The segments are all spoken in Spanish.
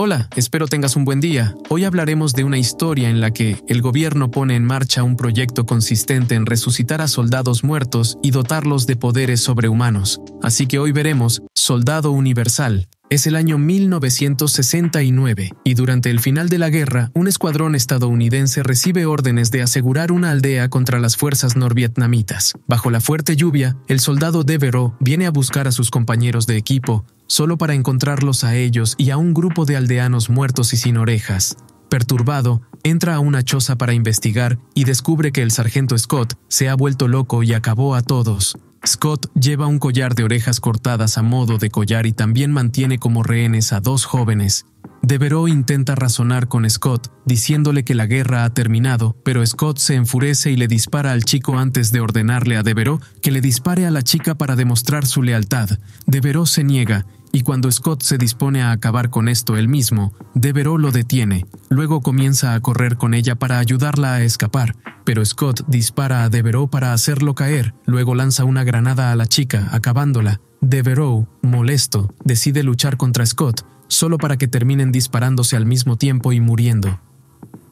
Hola, espero tengas un buen día. Hoy hablaremos de una historia en la que el gobierno pone en marcha un proyecto consistente en resucitar a soldados muertos y dotarlos de poderes sobrehumanos. Así que hoy veremos Soldado Universal, es el año 1969, y durante el final de la guerra, un escuadrón estadounidense recibe órdenes de asegurar una aldea contra las fuerzas norvietnamitas. Bajo la fuerte lluvia, el soldado Devereux viene a buscar a sus compañeros de equipo, solo para encontrarlos a ellos y a un grupo de aldeanos muertos y sin orejas. Perturbado, entra a una choza para investigar y descubre que el sargento Scott se ha vuelto loco y acabó a todos. Scott lleva un collar de orejas cortadas a modo de collar y también mantiene como rehenes a dos jóvenes. Devereux intenta razonar con Scott, diciéndole que la guerra ha terminado, pero Scott se enfurece y le dispara al chico antes de ordenarle a Devereux que le dispare a la chica para demostrar su lealtad. Devereux se niega y cuando Scott se dispone a acabar con esto él mismo, Devereaux lo detiene, luego comienza a correr con ella para ayudarla a escapar, pero Scott dispara a Devereaux para hacerlo caer, luego lanza una granada a la chica, acabándola. Devereaux, molesto, decide luchar contra Scott, solo para que terminen disparándose al mismo tiempo y muriendo.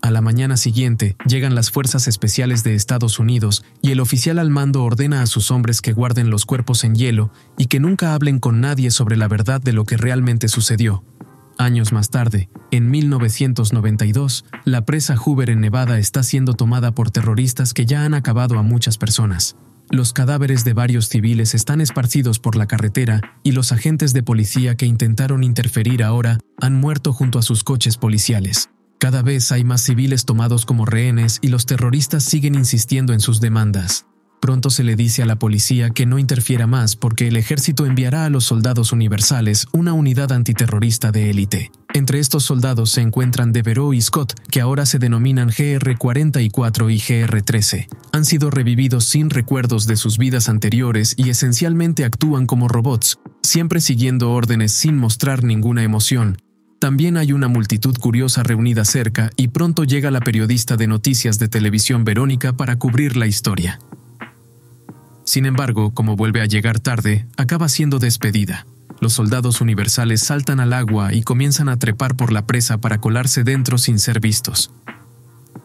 A la mañana siguiente, llegan las fuerzas especiales de Estados Unidos y el oficial al mando ordena a sus hombres que guarden los cuerpos en hielo y que nunca hablen con nadie sobre la verdad de lo que realmente sucedió. Años más tarde, en 1992, la presa Hoover en Nevada está siendo tomada por terroristas que ya han acabado a muchas personas. Los cadáveres de varios civiles están esparcidos por la carretera y los agentes de policía que intentaron interferir ahora han muerto junto a sus coches policiales. Cada vez hay más civiles tomados como rehenes y los terroristas siguen insistiendo en sus demandas. Pronto se le dice a la policía que no interfiera más porque el ejército enviará a los soldados universales una unidad antiterrorista de élite. Entre estos soldados se encuentran Devereux y Scott, que ahora se denominan GR-44 y GR-13. Han sido revividos sin recuerdos de sus vidas anteriores y esencialmente actúan como robots, siempre siguiendo órdenes sin mostrar ninguna emoción, también hay una multitud curiosa reunida cerca y pronto llega la periodista de noticias de televisión Verónica para cubrir la historia. Sin embargo, como vuelve a llegar tarde, acaba siendo despedida. Los soldados universales saltan al agua y comienzan a trepar por la presa para colarse dentro sin ser vistos.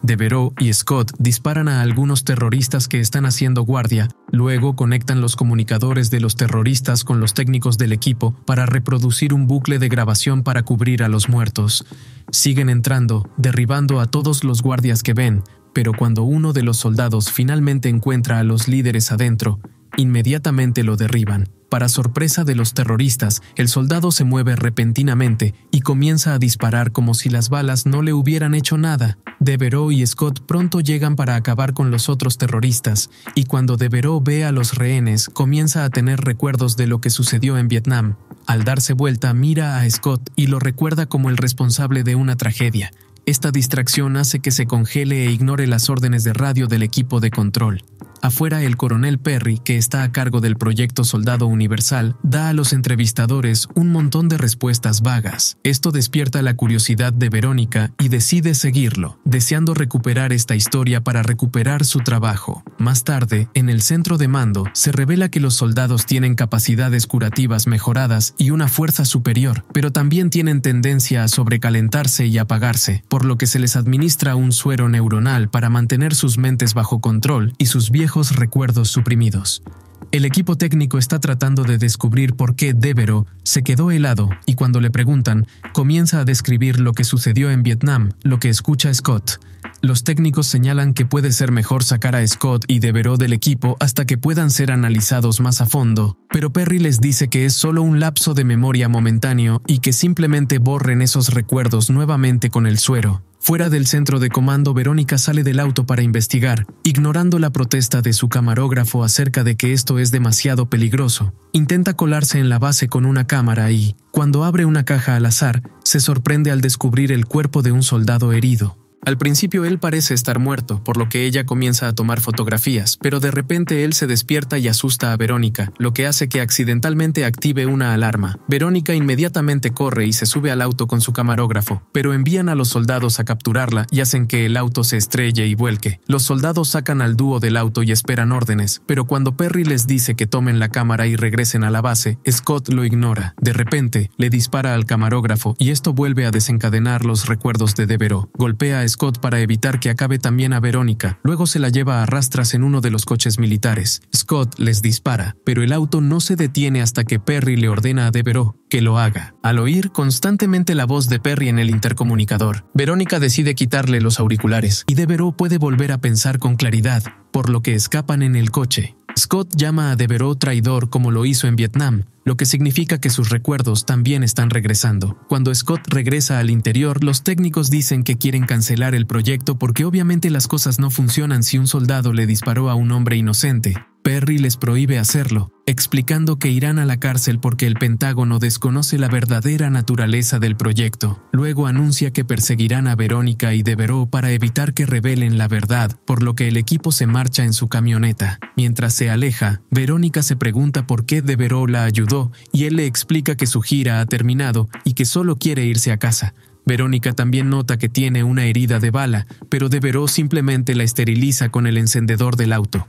Devereaux y Scott disparan a algunos terroristas que están haciendo guardia, luego conectan los comunicadores de los terroristas con los técnicos del equipo para reproducir un bucle de grabación para cubrir a los muertos. Siguen entrando, derribando a todos los guardias que ven, pero cuando uno de los soldados finalmente encuentra a los líderes adentro, inmediatamente lo derriban. Para sorpresa de los terroristas, el soldado se mueve repentinamente y comienza a disparar como si las balas no le hubieran hecho nada. Devereux y Scott pronto llegan para acabar con los otros terroristas, y cuando Devereux ve a los rehenes, comienza a tener recuerdos de lo que sucedió en Vietnam. Al darse vuelta, mira a Scott y lo recuerda como el responsable de una tragedia. Esta distracción hace que se congele e ignore las órdenes de radio del equipo de control. Afuera, el coronel Perry, que está a cargo del proyecto Soldado Universal, da a los entrevistadores un montón de respuestas vagas. Esto despierta la curiosidad de Verónica y decide seguirlo, deseando recuperar esta historia para recuperar su trabajo. Más tarde, en el centro de mando, se revela que los soldados tienen capacidades curativas mejoradas y una fuerza superior, pero también tienen tendencia a sobrecalentarse y apagarse, por lo que se les administra un suero neuronal para mantener sus mentes bajo control y sus viejos recuerdos suprimidos. El equipo técnico está tratando de descubrir por qué Devero se quedó helado y cuando le preguntan, comienza a describir lo que sucedió en Vietnam, lo que escucha Scott. Los técnicos señalan que puede ser mejor sacar a Scott y Devero del equipo hasta que puedan ser analizados más a fondo, pero Perry les dice que es solo un lapso de memoria momentáneo y que simplemente borren esos recuerdos nuevamente con el suero. Fuera del centro de comando, Verónica sale del auto para investigar, ignorando la protesta de su camarógrafo acerca de que esto es demasiado peligroso. Intenta colarse en la base con una cámara y, cuando abre una caja al azar, se sorprende al descubrir el cuerpo de un soldado herido. Al principio él parece estar muerto, por lo que ella comienza a tomar fotografías, pero de repente él se despierta y asusta a Verónica, lo que hace que accidentalmente active una alarma. Verónica inmediatamente corre y se sube al auto con su camarógrafo, pero envían a los soldados a capturarla y hacen que el auto se estrelle y vuelque. Los soldados sacan al dúo del auto y esperan órdenes, pero cuando Perry les dice que tomen la cámara y regresen a la base, Scott lo ignora. De repente, le dispara al camarógrafo y esto vuelve a desencadenar los recuerdos de Devereux. Golpea a Scott para evitar que acabe también a Verónica. Luego se la lleva a rastras en uno de los coches militares. Scott les dispara, pero el auto no se detiene hasta que Perry le ordena a Devereaux que lo haga. Al oír constantemente la voz de Perry en el intercomunicador, Verónica decide quitarle los auriculares y Devereaux puede volver a pensar con claridad, por lo que escapan en el coche. Scott llama a Devereaux traidor como lo hizo en Vietnam, lo que significa que sus recuerdos también están regresando. Cuando Scott regresa al interior, los técnicos dicen que quieren cancelar el proyecto porque obviamente las cosas no funcionan si un soldado le disparó a un hombre inocente. Perry les prohíbe hacerlo, explicando que irán a la cárcel porque el Pentágono desconoce la verdadera naturaleza del proyecto. Luego anuncia que perseguirán a Verónica y Devereux para evitar que revelen la verdad, por lo que el equipo se marcha en su camioneta. Mientras se aleja, Verónica se pregunta por qué Devereux la ayudó y él le explica que su gira ha terminado y que solo quiere irse a casa. Verónica también nota que tiene una herida de bala, pero de veró simplemente la esteriliza con el encendedor del auto.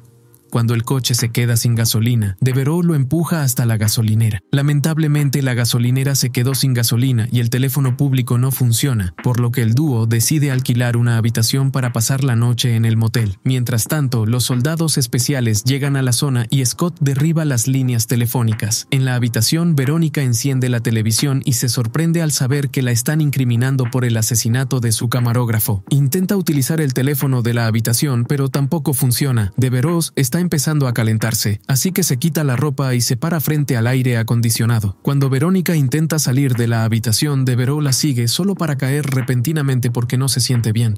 Cuando el coche se queda sin gasolina, Devereux lo empuja hasta la gasolinera. Lamentablemente la gasolinera se quedó sin gasolina y el teléfono público no funciona, por lo que el dúo decide alquilar una habitación para pasar la noche en el motel. Mientras tanto, los soldados especiales llegan a la zona y Scott derriba las líneas telefónicas. En la habitación, Verónica enciende la televisión y se sorprende al saber que la están incriminando por el asesinato de su camarógrafo. Intenta utilizar el teléfono de la habitación, pero tampoco funciona. Devereux está empezando a calentarse, así que se quita la ropa y se para frente al aire acondicionado. Cuando Verónica intenta salir de la habitación, de la sigue solo para caer repentinamente porque no se siente bien.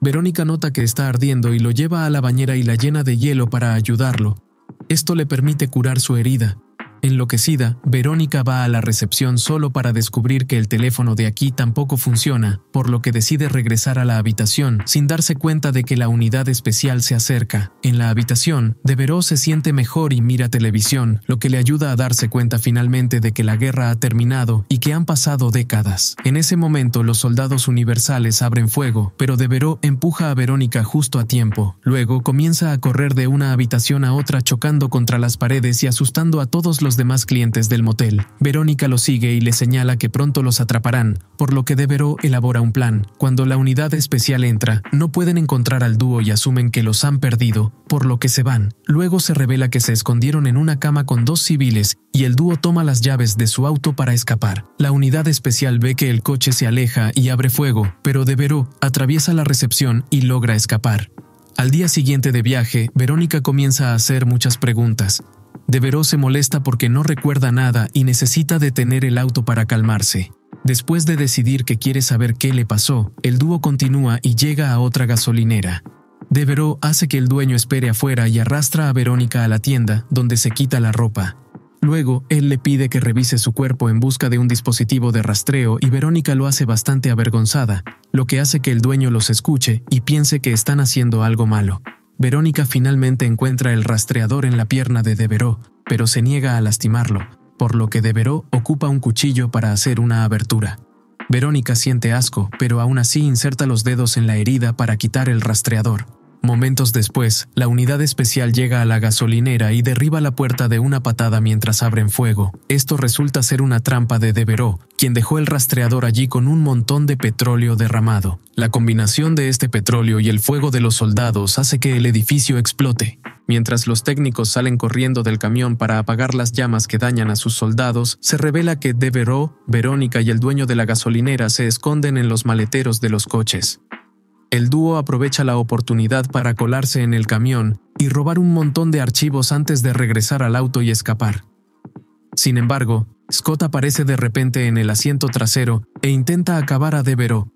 Verónica nota que está ardiendo y lo lleva a la bañera y la llena de hielo para ayudarlo. Esto le permite curar su herida, Enloquecida, Verónica va a la recepción solo para descubrir que el teléfono de aquí tampoco funciona, por lo que decide regresar a la habitación sin darse cuenta de que la unidad especial se acerca. En la habitación, Deveró se siente mejor y mira televisión, lo que le ayuda a darse cuenta finalmente de que la guerra ha terminado y que han pasado décadas. En ese momento, los soldados universales abren fuego, pero Deveró empuja a Verónica justo a tiempo. Luego comienza a correr de una habitación a otra chocando contra las paredes y asustando a todos los demás clientes del motel. Verónica lo sigue y le señala que pronto los atraparán, por lo que Devereux elabora un plan. Cuando la unidad especial entra, no pueden encontrar al dúo y asumen que los han perdido, por lo que se van. Luego se revela que se escondieron en una cama con dos civiles y el dúo toma las llaves de su auto para escapar. La unidad especial ve que el coche se aleja y abre fuego, pero Devereux atraviesa la recepción y logra escapar. Al día siguiente de viaje, Verónica comienza a hacer muchas preguntas, Devero se molesta porque no recuerda nada y necesita detener el auto para calmarse. Después de decidir que quiere saber qué le pasó, el dúo continúa y llega a otra gasolinera. Devero hace que el dueño espere afuera y arrastra a Verónica a la tienda, donde se quita la ropa. Luego, él le pide que revise su cuerpo en busca de un dispositivo de rastreo y Verónica lo hace bastante avergonzada, lo que hace que el dueño los escuche y piense que están haciendo algo malo. Verónica finalmente encuentra el rastreador en la pierna de Deveró, pero se niega a lastimarlo, por lo que Deveró ocupa un cuchillo para hacer una abertura. Verónica siente asco, pero aún así inserta los dedos en la herida para quitar el rastreador. Momentos después, la unidad especial llega a la gasolinera y derriba la puerta de una patada mientras abren fuego. Esto resulta ser una trampa de Devereux, quien dejó el rastreador allí con un montón de petróleo derramado. La combinación de este petróleo y el fuego de los soldados hace que el edificio explote. Mientras los técnicos salen corriendo del camión para apagar las llamas que dañan a sus soldados, se revela que Devereux, Verónica y el dueño de la gasolinera se esconden en los maleteros de los coches. El dúo aprovecha la oportunidad para colarse en el camión y robar un montón de archivos antes de regresar al auto y escapar. Sin embargo, Scott aparece de repente en el asiento trasero e intenta acabar a Devero.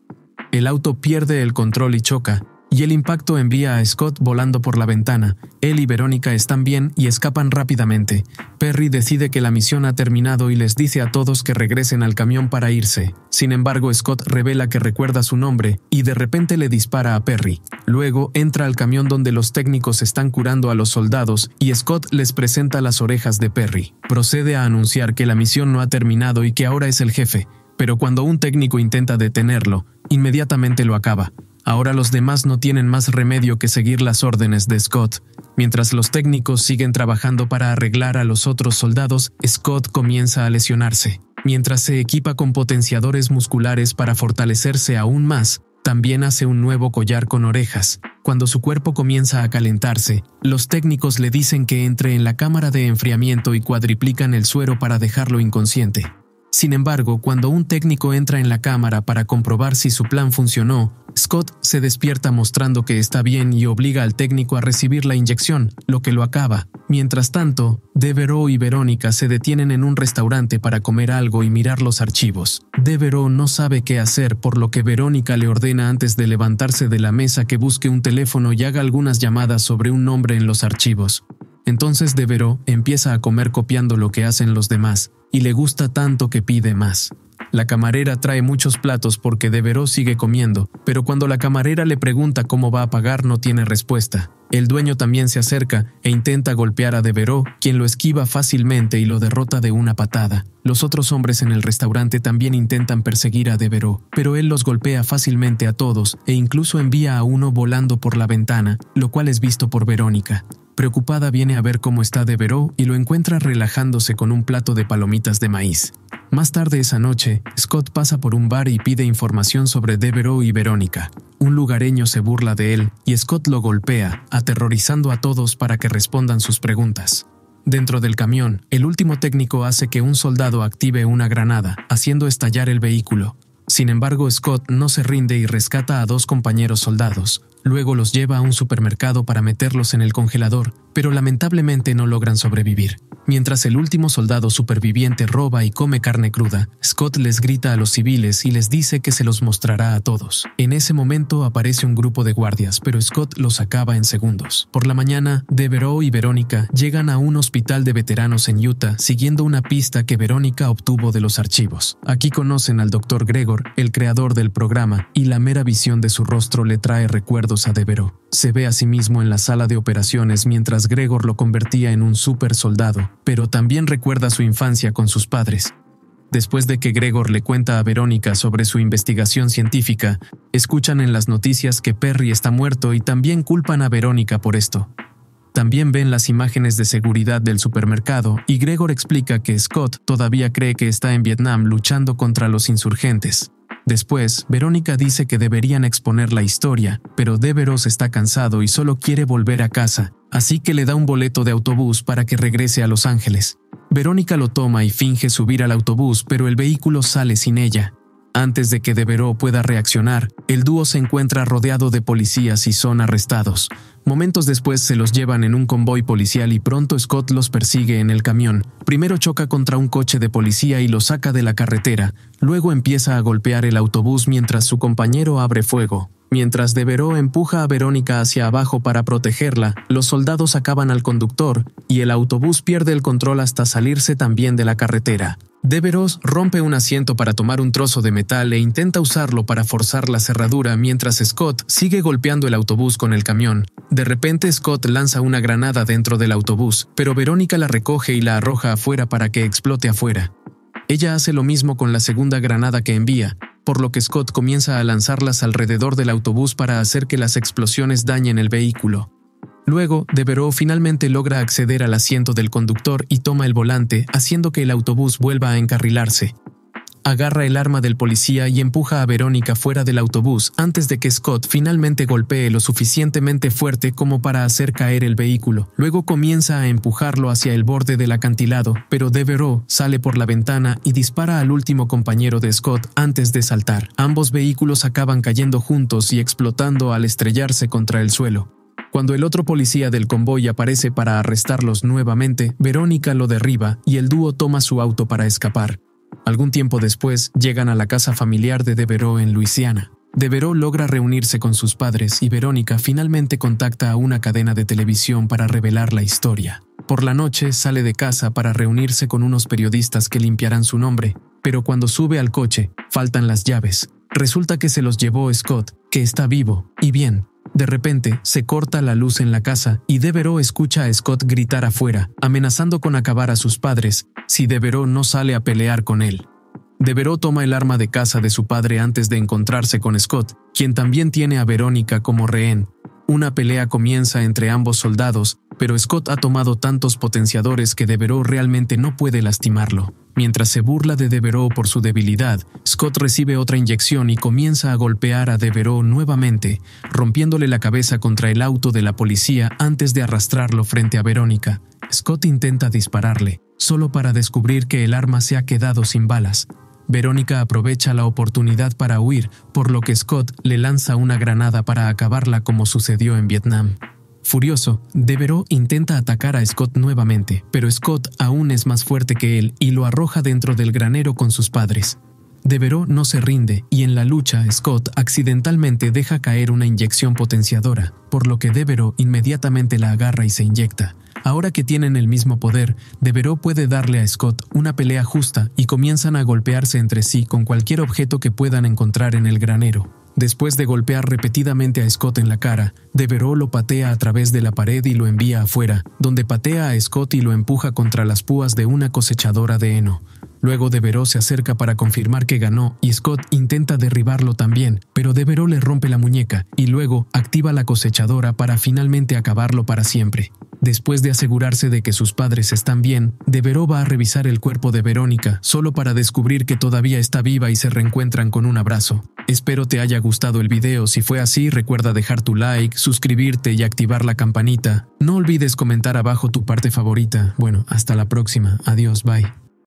El auto pierde el control y choca, y el impacto envía a Scott volando por la ventana. Él y Verónica están bien y escapan rápidamente. Perry decide que la misión ha terminado y les dice a todos que regresen al camión para irse. Sin embargo, Scott revela que recuerda su nombre y de repente le dispara a Perry. Luego entra al camión donde los técnicos están curando a los soldados y Scott les presenta las orejas de Perry. Procede a anunciar que la misión no ha terminado y que ahora es el jefe, pero cuando un técnico intenta detenerlo, inmediatamente lo acaba. Ahora los demás no tienen más remedio que seguir las órdenes de Scott. Mientras los técnicos siguen trabajando para arreglar a los otros soldados, Scott comienza a lesionarse. Mientras se equipa con potenciadores musculares para fortalecerse aún más, también hace un nuevo collar con orejas. Cuando su cuerpo comienza a calentarse, los técnicos le dicen que entre en la cámara de enfriamiento y cuadriplican el suero para dejarlo inconsciente. Sin embargo, cuando un técnico entra en la cámara para comprobar si su plan funcionó, Scott se despierta mostrando que está bien y obliga al técnico a recibir la inyección, lo que lo acaba. Mientras tanto, Devereaux y Verónica se detienen en un restaurante para comer algo y mirar los archivos. Devereaux no sabe qué hacer, por lo que Verónica le ordena antes de levantarse de la mesa que busque un teléfono y haga algunas llamadas sobre un nombre en los archivos. Entonces Devereaux empieza a comer copiando lo que hacen los demás, y le gusta tanto que pide más. La camarera trae muchos platos porque Deveró sigue comiendo, pero cuando la camarera le pregunta cómo va a pagar no tiene respuesta. El dueño también se acerca e intenta golpear a Deveró, quien lo esquiva fácilmente y lo derrota de una patada. Los otros hombres en el restaurante también intentan perseguir a Devero, pero él los golpea fácilmente a todos e incluso envía a uno volando por la ventana, lo cual es visto por Verónica. Preocupada viene a ver cómo está Devereux y lo encuentra relajándose con un plato de palomitas de maíz. Más tarde esa noche, Scott pasa por un bar y pide información sobre Devereux y Verónica. Un lugareño se burla de él y Scott lo golpea, aterrorizando a todos para que respondan sus preguntas. Dentro del camión, el último técnico hace que un soldado active una granada, haciendo estallar el vehículo. Sin embargo, Scott no se rinde y rescata a dos compañeros soldados, Luego los lleva a un supermercado para meterlos en el congelador, pero lamentablemente no logran sobrevivir. Mientras el último soldado superviviente roba y come carne cruda, Scott les grita a los civiles y les dice que se los mostrará a todos. En ese momento aparece un grupo de guardias, pero Scott los acaba en segundos. Por la mañana, Devereaux y Verónica llegan a un hospital de veteranos en Utah siguiendo una pista que Verónica obtuvo de los archivos. Aquí conocen al Dr. Gregor, el creador del programa, y la mera visión de su rostro le trae recuerdos a Devereux. Se ve a sí mismo en la sala de operaciones mientras Gregor lo convertía en un super soldado, pero también recuerda su infancia con sus padres. Después de que Gregor le cuenta a Verónica sobre su investigación científica, escuchan en las noticias que Perry está muerto y también culpan a Verónica por esto. También ven las imágenes de seguridad del supermercado y Gregor explica que Scott todavía cree que está en Vietnam luchando contra los insurgentes. Después, Verónica dice que deberían exponer la historia, pero Deveros está cansado y solo quiere volver a casa, así que le da un boleto de autobús para que regrese a Los Ángeles. Verónica lo toma y finge subir al autobús, pero el vehículo sale sin ella. Antes de que Devereux pueda reaccionar, el dúo se encuentra rodeado de policías y son arrestados. Momentos después se los llevan en un convoy policial y pronto Scott los persigue en el camión. Primero choca contra un coche de policía y lo saca de la carretera, luego empieza a golpear el autobús mientras su compañero abre fuego. Mientras Devereux empuja a Verónica hacia abajo para protegerla, los soldados acaban al conductor y el autobús pierde el control hasta salirse también de la carretera. Devereux rompe un asiento para tomar un trozo de metal e intenta usarlo para forzar la cerradura mientras Scott sigue golpeando el autobús con el camión. De repente Scott lanza una granada dentro del autobús, pero Verónica la recoge y la arroja afuera para que explote afuera. Ella hace lo mismo con la segunda granada que envía, por lo que Scott comienza a lanzarlas alrededor del autobús para hacer que las explosiones dañen el vehículo. Luego, Devereaux finalmente logra acceder al asiento del conductor y toma el volante, haciendo que el autobús vuelva a encarrilarse agarra el arma del policía y empuja a Verónica fuera del autobús antes de que Scott finalmente golpee lo suficientemente fuerte como para hacer caer el vehículo. Luego comienza a empujarlo hacia el borde del acantilado, pero Devereux sale por la ventana y dispara al último compañero de Scott antes de saltar. Ambos vehículos acaban cayendo juntos y explotando al estrellarse contra el suelo. Cuando el otro policía del convoy aparece para arrestarlos nuevamente, Verónica lo derriba y el dúo toma su auto para escapar. Algún tiempo después, llegan a la casa familiar de Devereux en Luisiana. Devereux logra reunirse con sus padres y Verónica finalmente contacta a una cadena de televisión para revelar la historia. Por la noche sale de casa para reunirse con unos periodistas que limpiarán su nombre, pero cuando sube al coche, faltan las llaves. Resulta que se los llevó Scott, que está vivo y bien, de repente, se corta la luz en la casa y Devereux escucha a Scott gritar afuera, amenazando con acabar a sus padres si Devereux no sale a pelear con él. Devereux toma el arma de casa de su padre antes de encontrarse con Scott, quien también tiene a Verónica como rehén, una pelea comienza entre ambos soldados, pero Scott ha tomado tantos potenciadores que Devereaux realmente no puede lastimarlo. Mientras se burla de Devereaux por su debilidad, Scott recibe otra inyección y comienza a golpear a Devereaux nuevamente, rompiéndole la cabeza contra el auto de la policía antes de arrastrarlo frente a Verónica. Scott intenta dispararle, solo para descubrir que el arma se ha quedado sin balas. Verónica aprovecha la oportunidad para huir, por lo que Scott le lanza una granada para acabarla como sucedió en Vietnam. Furioso, Devereux intenta atacar a Scott nuevamente, pero Scott aún es más fuerte que él y lo arroja dentro del granero con sus padres. Devereux no se rinde y en la lucha Scott accidentalmente deja caer una inyección potenciadora, por lo que Devereux inmediatamente la agarra y se inyecta, Ahora que tienen el mismo poder, Devero puede darle a Scott una pelea justa y comienzan a golpearse entre sí con cualquier objeto que puedan encontrar en el granero. Después de golpear repetidamente a Scott en la cara, Devero lo patea a través de la pared y lo envía afuera, donde patea a Scott y lo empuja contra las púas de una cosechadora de heno. Luego Devero se acerca para confirmar que ganó y Scott intenta derribarlo también, pero Devero le rompe la muñeca y luego activa la cosechadora para finalmente acabarlo para siempre. Después de asegurarse de que sus padres están bien, Deveró va a revisar el cuerpo de Verónica, solo para descubrir que todavía está viva y se reencuentran con un abrazo. Espero te haya gustado el video, si fue así recuerda dejar tu like, suscribirte y activar la campanita. No olvides comentar abajo tu parte favorita. Bueno, hasta la próxima, adiós, bye.